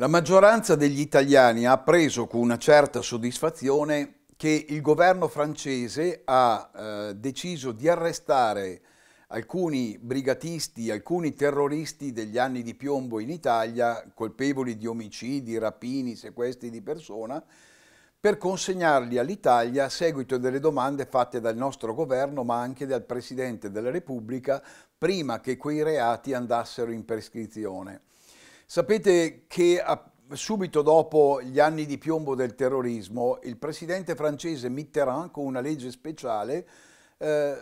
La maggioranza degli italiani ha appreso con una certa soddisfazione che il governo francese ha eh, deciso di arrestare alcuni brigatisti, alcuni terroristi degli anni di piombo in Italia, colpevoli di omicidi, rapini, sequestri di persona, per consegnarli all'Italia a seguito delle domande fatte dal nostro governo, ma anche dal Presidente della Repubblica, prima che quei reati andassero in prescrizione. Sapete che subito dopo gli anni di piombo del terrorismo, il presidente francese Mitterrand, con una legge speciale, eh,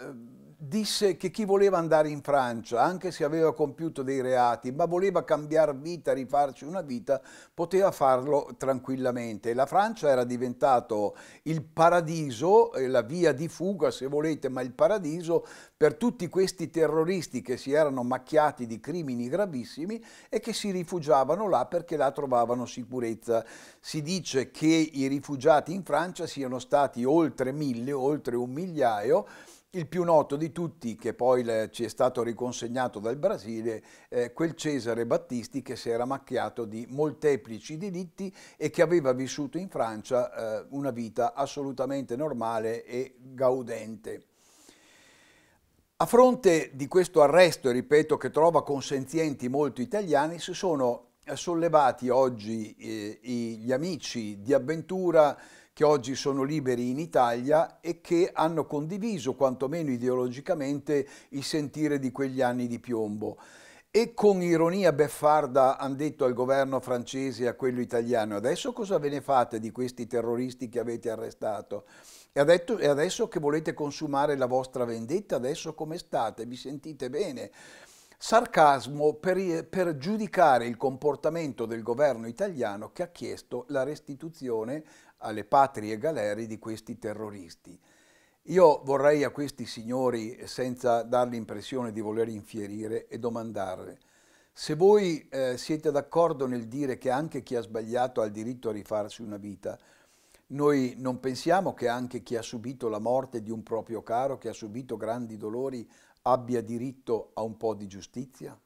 disse che chi voleva andare in Francia, anche se aveva compiuto dei reati, ma voleva cambiare vita, rifarci una vita, poteva farlo tranquillamente. La Francia era diventato il paradiso, eh, la via di fuga se volete, ma il paradiso per tutti questi terroristi che si erano macchiati di crimini gravissimi e che si rifugiavano là perché là trovavano sicurezza. Si dice che i rifugiati in Francia siano stati oltre mille, oltre un migliaio, il più noto di tutti, che poi ci è stato riconsegnato dal Brasile, eh, quel Cesare Battisti che si era macchiato di molteplici delitti e che aveva vissuto in Francia eh, una vita assolutamente normale e gaudente. A fronte di questo arresto, ripeto, che trova consenzienti molti italiani, si sono sollevati oggi eh, gli amici di avventura che oggi sono liberi in Italia e che hanno condiviso, quantomeno ideologicamente, il sentire di quegli anni di piombo. E con ironia beffarda hanno detto al governo francese e a quello italiano, adesso cosa ve ne fate di questi terroristi che avete arrestato? E, detto, e adesso che volete consumare la vostra vendetta, adesso come state? Vi sentite bene? sarcasmo per, per, giudicare il comportamento del governo italiano che ha chiesto la restituzione alle patrie galere di questi terroristi. Io vorrei a questi signori, senza dar l'impressione di voler infierire, e domandare se voi eh, siete d'accordo nel dire che anche chi ha sbagliato ha il diritto a rifarsi una vita, noi non pensiamo che anche chi ha subito la morte di un proprio caro, che ha subito grandi dolori, abbia diritto a un po' di giustizia?